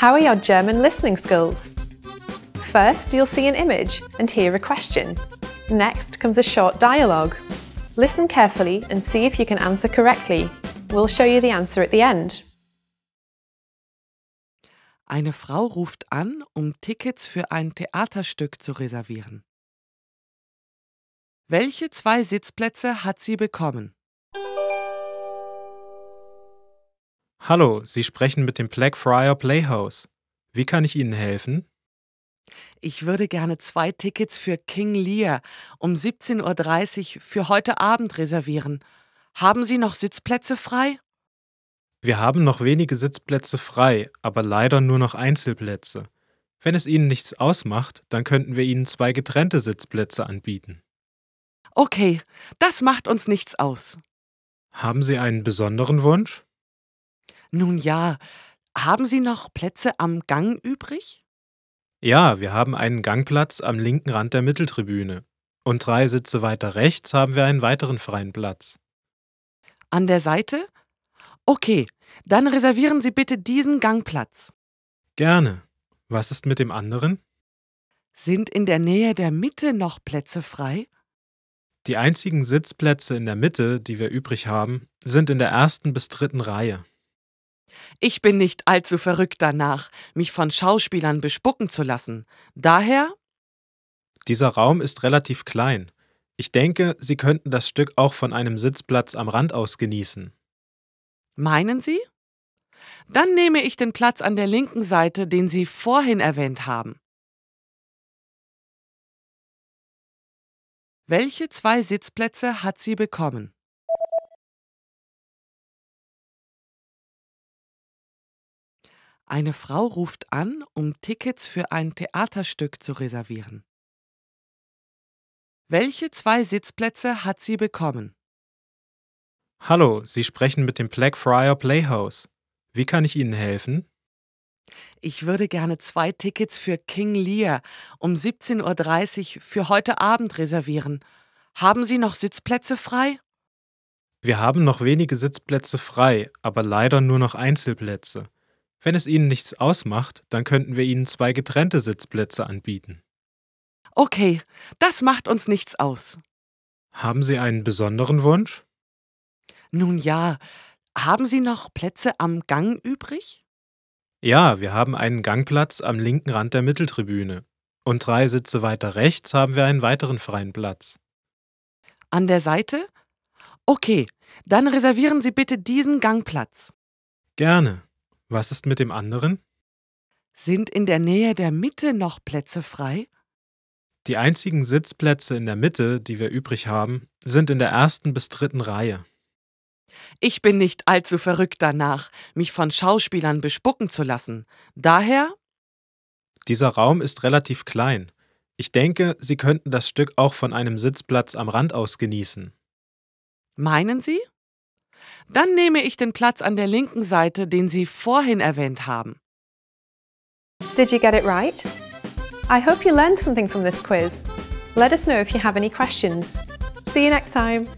How are your German listening skills? First, you'll see an image and hear a question. Next comes a short dialogue. Listen carefully and see if you can answer correctly. We'll show you the answer at the end. Eine Frau ruft an, um Tickets für ein Theaterstück zu reservieren. Welche zwei Sitzplätze hat sie bekommen? Hallo, Sie sprechen mit dem Blackfriar Playhouse. Wie kann ich Ihnen helfen? Ich würde gerne zwei Tickets für King Lear um 17.30 Uhr für heute Abend reservieren. Haben Sie noch Sitzplätze frei? Wir haben noch wenige Sitzplätze frei, aber leider nur noch Einzelplätze. Wenn es Ihnen nichts ausmacht, dann könnten wir Ihnen zwei getrennte Sitzplätze anbieten. Okay, das macht uns nichts aus. Haben Sie einen besonderen Wunsch? Nun ja, haben Sie noch Plätze am Gang übrig? Ja, wir haben einen Gangplatz am linken Rand der Mitteltribüne. Und drei Sitze weiter rechts haben wir einen weiteren freien Platz. An der Seite? Okay, dann reservieren Sie bitte diesen Gangplatz. Gerne. Was ist mit dem anderen? Sind in der Nähe der Mitte noch Plätze frei? Die einzigen Sitzplätze in der Mitte, die wir übrig haben, sind in der ersten bis dritten Reihe. Ich bin nicht allzu verrückt danach, mich von Schauspielern bespucken zu lassen. Daher? Dieser Raum ist relativ klein. Ich denke, Sie könnten das Stück auch von einem Sitzplatz am Rand aus genießen. Meinen Sie? Dann nehme ich den Platz an der linken Seite, den Sie vorhin erwähnt haben. Welche zwei Sitzplätze hat sie bekommen? Eine Frau ruft an, um Tickets für ein Theaterstück zu reservieren. Welche zwei Sitzplätze hat sie bekommen? Hallo, Sie sprechen mit dem Blackfriar Playhouse. Wie kann ich Ihnen helfen? Ich würde gerne zwei Tickets für King Lear um 17.30 Uhr für heute Abend reservieren. Haben Sie noch Sitzplätze frei? Wir haben noch wenige Sitzplätze frei, aber leider nur noch Einzelplätze. Wenn es Ihnen nichts ausmacht, dann könnten wir Ihnen zwei getrennte Sitzplätze anbieten. Okay, das macht uns nichts aus. Haben Sie einen besonderen Wunsch? Nun ja, haben Sie noch Plätze am Gang übrig? Ja, wir haben einen Gangplatz am linken Rand der Mitteltribüne. Und drei Sitze weiter rechts haben wir einen weiteren freien Platz. An der Seite? Okay, dann reservieren Sie bitte diesen Gangplatz. Gerne. Was ist mit dem anderen? Sind in der Nähe der Mitte noch Plätze frei? Die einzigen Sitzplätze in der Mitte, die wir übrig haben, sind in der ersten bis dritten Reihe. Ich bin nicht allzu verrückt danach, mich von Schauspielern bespucken zu lassen. Daher? Dieser Raum ist relativ klein. Ich denke, Sie könnten das Stück auch von einem Sitzplatz am Rand aus genießen. Meinen Sie? Dann nehme ich den Platz an der linken Seite, den Sie vorhin erwähnt haben. Did you get it right? I hope you learned something from this quiz. Let us know if you have any questions. See you next time.